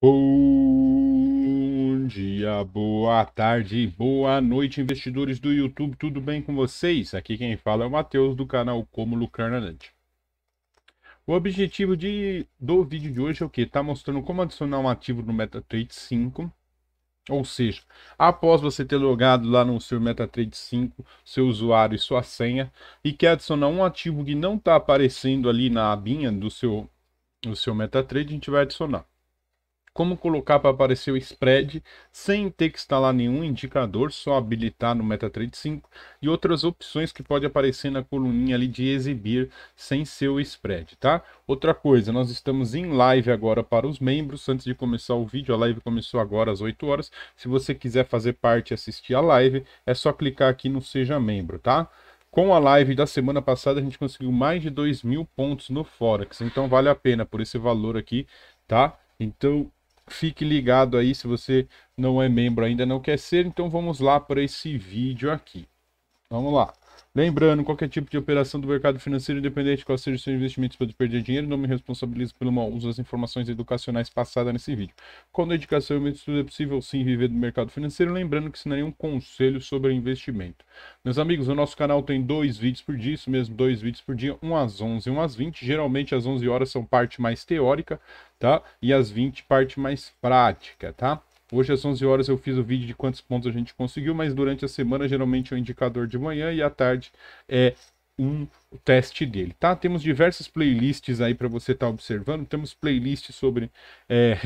Bom dia, boa tarde, boa noite, investidores do YouTube, tudo bem com vocês? Aqui quem fala é o Matheus do canal Como Lucrar na Net. O objetivo de, do vídeo de hoje é o que? Tá mostrando como adicionar um ativo no MetaTrader 5, ou seja, após você ter logado lá no seu MetaTrader 5, seu usuário e sua senha, e quer adicionar um ativo que não está aparecendo ali na abinha do seu, do seu MetaTrader, a gente vai adicionar como colocar para aparecer o spread sem ter que instalar nenhum indicador, só habilitar no MetaTrader 5 e outras opções que pode aparecer na coluninha ali de exibir sem ser o spread, tá? Outra coisa, nós estamos em live agora para os membros, antes de começar o vídeo, a live começou agora às 8 horas. Se você quiser fazer parte e assistir a live, é só clicar aqui no seja membro, tá? Com a live da semana passada, a gente conseguiu mais de 2 mil pontos no Forex, então vale a pena por esse valor aqui, tá? Então, Fique ligado aí se você não é membro ainda, não quer ser. Então vamos lá para esse vídeo aqui. Vamos lá. Lembrando, qualquer tipo de operação do mercado financeiro, independente de qual seja o seu investimento, pode perder dinheiro, não me responsabilizo pelo mau uso das informações educacionais passadas nesse vídeo. Com dedicação e é muito estudo é possível sim viver do mercado financeiro, lembrando que isso não é nenhum conselho sobre investimento. Meus amigos, o nosso canal tem dois vídeos por dia, isso mesmo, dois vídeos por dia, um às 11 e um às 20. Geralmente às 11 horas são parte mais teórica, tá? E às 20 parte mais prática, tá? Hoje às 11 horas eu fiz o vídeo de quantos pontos a gente conseguiu, mas durante a semana geralmente é o um indicador de manhã e à tarde é um teste dele, tá? Temos diversas playlists aí para você estar tá observando. Temos playlist sobre é,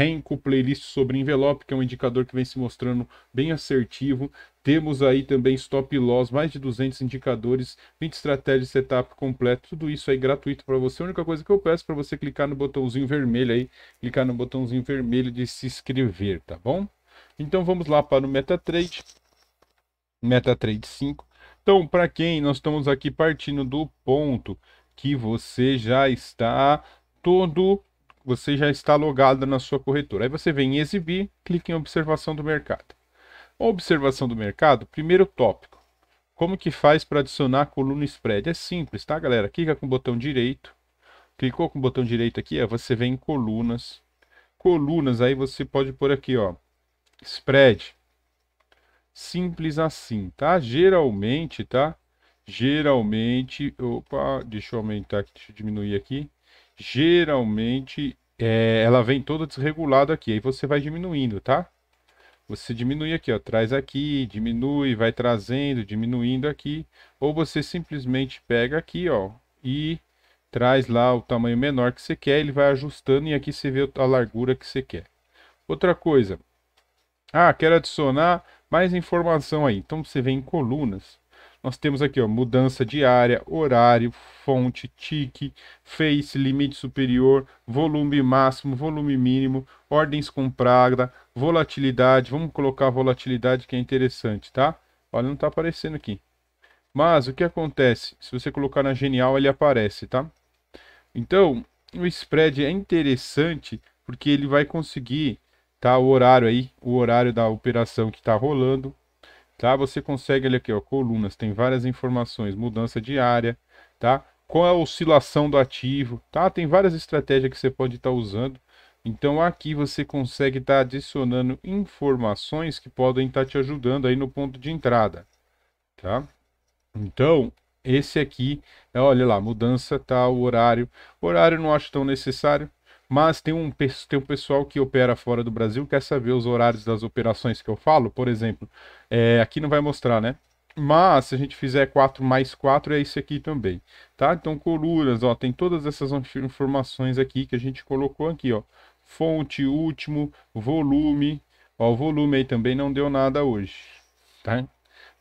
playlist sobre envelope, que é um indicador que vem se mostrando bem assertivo. Temos aí também stop loss, mais de 200 indicadores, 20 estratégias de setup completo, tudo isso aí gratuito para você. A única coisa que eu peço é para você clicar no botãozinho vermelho aí, clicar no botãozinho vermelho de se inscrever, tá bom? Então vamos lá para o MetaTrade, MetaTrade 5. Então, para quem nós estamos aqui partindo do ponto que você já está todo, você já está logado na sua corretora. Aí você vem em exibir, clica em observação do mercado. Observação do mercado, primeiro tópico. Como que faz para adicionar coluna spread? É simples, tá, galera? Clica com o botão direito. Clicou com o botão direito aqui, ó, você vem em colunas. Colunas, aí você pode pôr aqui, ó, spread simples assim, tá? Geralmente, tá? Geralmente, opa, deixa eu aumentar aqui, deixa eu diminuir aqui. Geralmente, é, ela vem toda desregulada aqui, aí você vai diminuindo, tá? Você diminui aqui, ó, traz aqui, diminui, vai trazendo, diminuindo aqui. Ou você simplesmente pega aqui, ó, e traz lá o tamanho menor que você quer, ele vai ajustando e aqui você vê a largura que você quer. Outra coisa, ah, quero adicionar mais informação aí. Então você vem em colunas. Nós temos aqui, ó, mudança de área, horário, fonte, tique, face, limite superior, volume máximo, volume mínimo, ordens comprada, volatilidade. Vamos colocar a volatilidade que é interessante, tá? Olha, não tá aparecendo aqui. Mas o que acontece? Se você colocar na Genial, ele aparece, tá? Então, o spread é interessante porque ele vai conseguir tá? O horário aí, o horário da operação que está rolando, tá? Você consegue ali aqui, ó, colunas, tem várias informações, mudança diária, tá? Qual é a oscilação do ativo, tá? Tem várias estratégias que você pode estar tá usando. Então aqui você consegue estar tá adicionando informações que podem estar tá te ajudando aí no ponto de entrada, tá? Então, esse aqui, é, olha lá, mudança, tá? O horário. O horário não acho tão necessário, mas tem um, tem um pessoal que opera fora do Brasil, quer saber os horários das operações que eu falo. Por exemplo, é, aqui não vai mostrar, né? Mas se a gente fizer 4 mais 4, é isso aqui também, tá? Então, colunas, ó, tem todas essas informações aqui que a gente colocou aqui, ó. Fonte, último, volume, ó, o volume aí também não deu nada hoje, tá?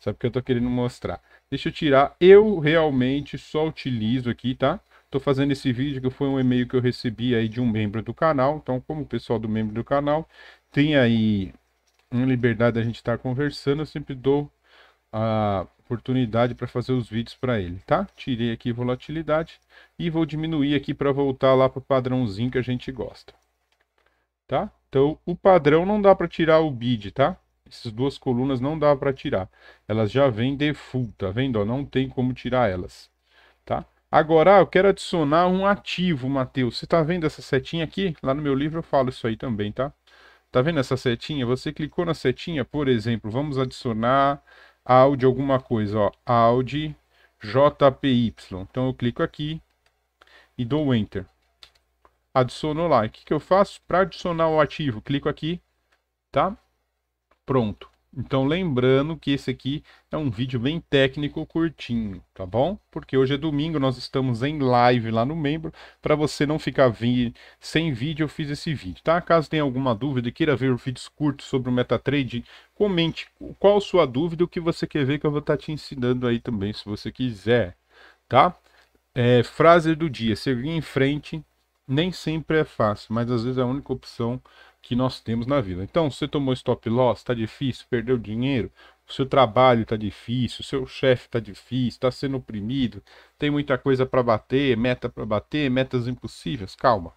o porque eu tô querendo mostrar. Deixa eu tirar, eu realmente só utilizo aqui, tá? Estou fazendo esse vídeo que foi um e-mail que eu recebi aí de um membro do canal. Então, como o pessoal do membro do canal tem aí uma liberdade da gente estar tá conversando, eu sempre dou a oportunidade para fazer os vídeos para ele, tá? Tirei aqui volatilidade e vou diminuir aqui para voltar lá para o padrãozinho que a gente gosta, tá? Então, o padrão não dá para tirar o bid, tá? Essas duas colunas não dá para tirar. Elas já vêm default, tá vendo? Ó, não tem como tirar elas. Agora, ah, eu quero adicionar um ativo, Matheus. Você está vendo essa setinha aqui? Lá no meu livro eu falo isso aí também, tá? Tá vendo essa setinha? Você clicou na setinha, por exemplo, vamos adicionar áudio, alguma coisa, ó, Audi JPY. Então eu clico aqui e dou Enter. Adicionou lá. O que, que eu faço para adicionar o ativo? Clico aqui, tá? Pronto. Então lembrando que esse aqui é um vídeo bem técnico, curtinho, tá bom? Porque hoje é domingo, nós estamos em live lá no membro, para você não ficar vi... sem vídeo, eu fiz esse vídeo, tá? Caso tenha alguma dúvida e queira ver vídeos curtos sobre o MetaTrade, comente qual sua dúvida, o que você quer ver que eu vou estar tá te ensinando aí também, se você quiser, tá? É, frase do dia, seguir em frente nem sempre é fácil, mas às vezes é a única opção que nós temos na vida. Então, você tomou stop loss, está difícil, perdeu dinheiro, o seu trabalho está difícil, o seu chefe está difícil, está sendo oprimido, tem muita coisa para bater, meta para bater, metas impossíveis. Calma.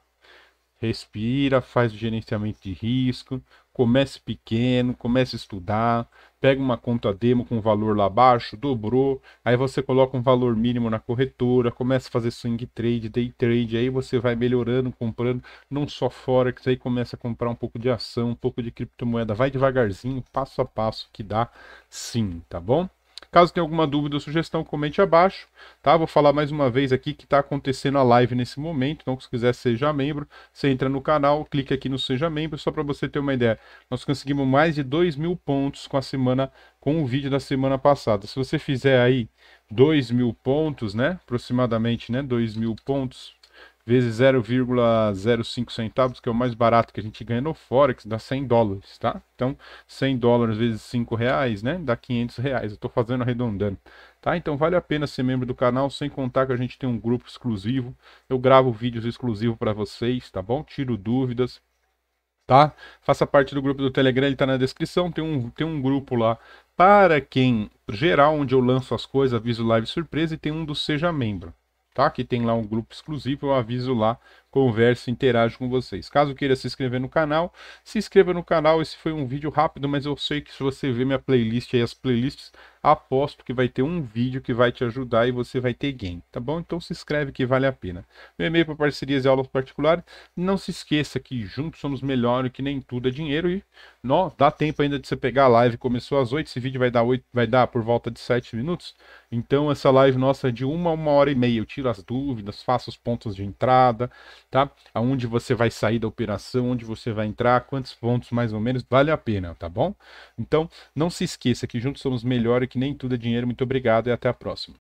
Respira, faz o gerenciamento de risco, comece pequeno, comece a estudar, pega uma conta demo com valor lá baixo, dobrou, aí você coloca um valor mínimo na corretora, começa a fazer swing trade, day trade, aí você vai melhorando, comprando, não só forex, aí começa a comprar um pouco de ação, um pouco de criptomoeda, vai devagarzinho, passo a passo que dá sim, tá bom? Caso tenha alguma dúvida ou sugestão, comente abaixo, tá? Vou falar mais uma vez aqui que está acontecendo a live nesse momento, então se quiser seja membro, você entra no canal, clique aqui no seja membro, só para você ter uma ideia. Nós conseguimos mais de 2 mil pontos com a semana, com o vídeo da semana passada. Se você fizer aí 2 mil pontos, né? Aproximadamente, né? 2 mil pontos, vezes 0,05 centavos, que é o mais barato que a gente ganha no Forex, dá 100 dólares, tá? Então, 100 dólares vezes 5 reais, né? Dá 500 reais. Eu tô fazendo arredondando, tá? Então, vale a pena ser membro do canal, sem contar que a gente tem um grupo exclusivo. Eu gravo vídeos exclusivos para vocês, tá bom? Tiro dúvidas, tá? Faça parte do grupo do Telegram, ele tá na descrição. Tem um, tem um grupo lá para quem geral, onde eu lanço as coisas, aviso live surpresa, e tem um do Seja Membro tá? Que tem lá um grupo exclusivo, eu aviso lá converso, interajo com vocês. Caso queira se inscrever no canal, se inscreva no canal. Esse foi um vídeo rápido, mas eu sei que se você ver minha playlist e as playlists, aposto que vai ter um vídeo que vai te ajudar e você vai ter gain, tá bom? Então se inscreve que vale a pena. Meu e-mail para parcerias e aulas particulares. Não se esqueça que juntos somos melhores, que nem tudo é dinheiro e não dá tempo ainda de você pegar a live. Começou às 8, esse vídeo vai dar 8, vai dar por volta de 7 minutos. Então essa live nossa é de uma a uma hora e meia. Eu tiro as dúvidas, faço os pontos de entrada, tá? Aonde você vai sair da operação, onde você vai entrar, quantos pontos mais ou menos, vale a pena, tá bom? Então, não se esqueça que juntos somos melhor e que nem tudo é dinheiro. Muito obrigado e até a próxima.